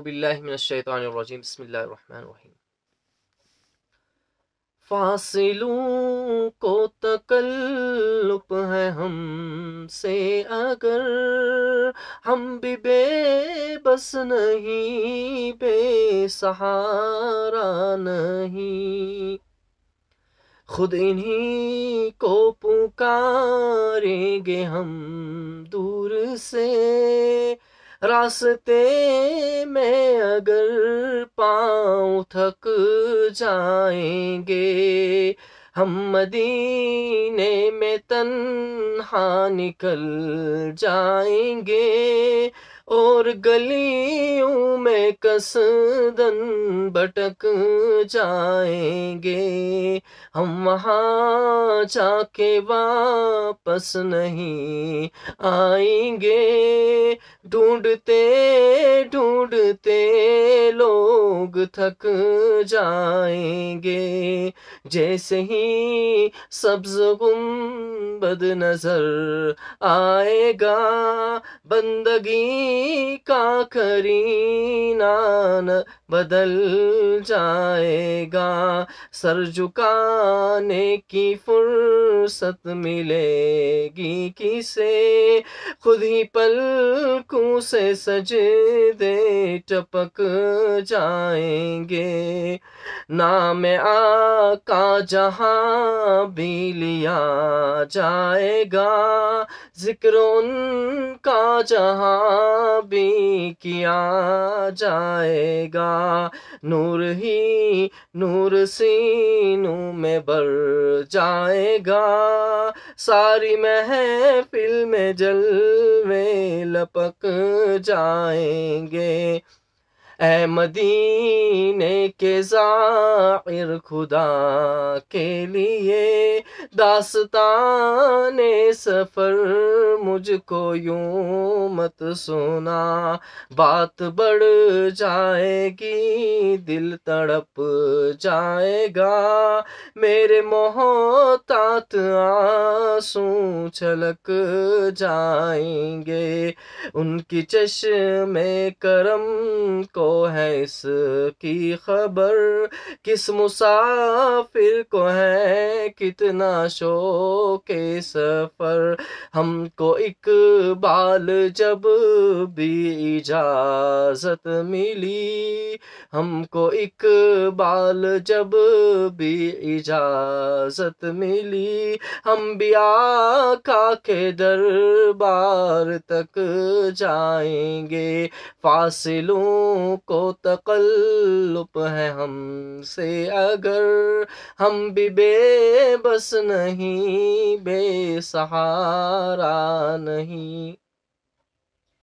بالله من الشيطان الرجيم بسم الله الرحمن الرحيم ہم سے اگر ہم بھی بے بس نہیں بے سہارا نہیں خود انہی کو پکاریں گے ہم دور سے रास्ते में अगर पाँव थक जाएंगे हम मदीने में तन्हा निकल जाएंगे और गलियों में कसदन भटक जाएंगे हम वहाँ जाके वापस नहीं आएंगे ढूंढते ढूंढते लोग थक जाएंगे जैसे ही सब्ज गुम्बद नजर आएगा बंदगी का करीना न बदल जाएगा सर झुकाने की फुर्सत मिलेगी किसे खुद ही पलकों से सजदे टपक जाएंगे नाम आका जहाँ भी लिया जाएगा जिक्र उनका जहाँ भी किया जाएगा नूर ही नूर सीनू में भर जाएगा सारी महफिल में जलवे लपक जाएंगे अहमदीने के ज़ाहिर खुदा के लिए दास्तान सफ़र मुझको यूं मत सुना बात बढ़ जाएगी दिल तड़प जाएगा मेरे मोहतात आंसू छलक जाएंगे उनकी चश्मे करम को है इसकी खबर किस मुसाफिर को है कितना शो के सफ़र हमको बाल जब भी इजाज़त मिली हमको बाल जब भी इजाज़त मिली हम भी आका के दरबार तक जाएंगे फासिलों को तकल्लुप है हमसे अगर हम भी बेबस नहीं बेसहारा नहीं